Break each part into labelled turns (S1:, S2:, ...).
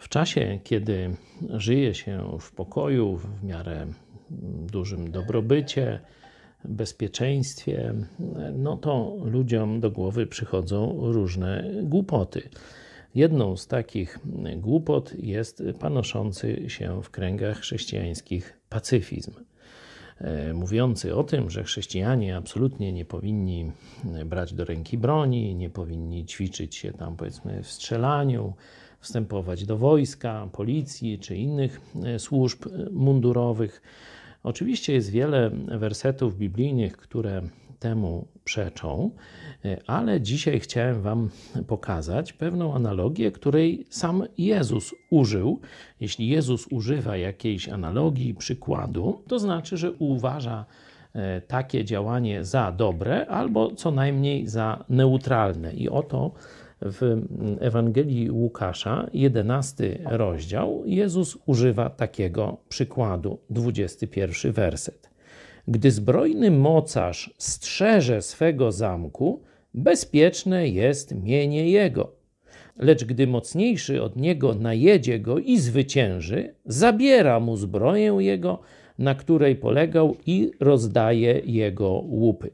S1: W czasie, kiedy żyje się w pokoju, w miarę dużym dobrobycie, bezpieczeństwie, no to ludziom do głowy przychodzą różne głupoty. Jedną z takich głupot jest panoszący się w kręgach chrześcijańskich pacyfizm. E, mówiący o tym, że chrześcijanie absolutnie nie powinni brać do ręki broni, nie powinni ćwiczyć się tam, powiedzmy, w strzelaniu, wstępować do wojska, policji czy innych e, służb e, mundurowych. Oczywiście jest wiele wersetów biblijnych, które temu przeczą, e, ale dzisiaj chciałem Wam pokazać pewną analogię, której sam Jezus użył. Jeśli Jezus używa jakiejś analogii, przykładu, to znaczy, że uważa takie działanie za dobre albo co najmniej za neutralne. I oto. to w Ewangelii Łukasza, 11 rozdział, Jezus używa takiego przykładu, 21 werset. Gdy zbrojny mocarz strzeże swego zamku, bezpieczne jest mienie jego. Lecz gdy mocniejszy od niego najedzie go i zwycięży, zabiera mu zbroję jego, na której polegał i rozdaje jego łupy.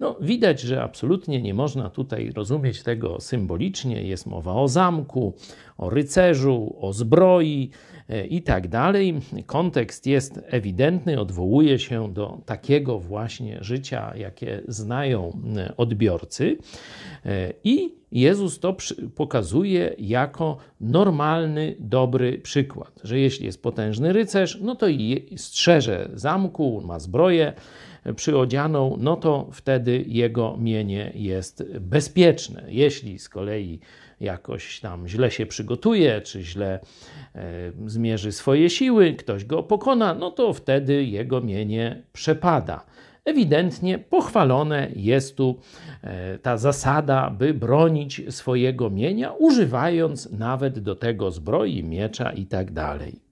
S1: No, widać, że absolutnie nie można tutaj rozumieć tego symbolicznie. Jest mowa o zamku, o rycerzu, o zbroi e, i tak dalej. Kontekst jest ewidentny, odwołuje się do takiego właśnie życia, jakie znają e, odbiorcy. E, I Jezus to pokazuje jako normalny, dobry przykład, że jeśli jest potężny rycerz, no to i strzeże zamku, ma zbroję przyodzianą, no to wtedy jego mienie jest bezpieczne. Jeśli z kolei jakoś tam źle się przygotowuje, przygotuje, czy źle e, zmierzy swoje siły, ktoś go pokona, no to wtedy jego mienie przepada. Ewidentnie pochwalone jest tu e, ta zasada, by bronić swojego mienia, używając nawet do tego zbroi, miecza itd. Tak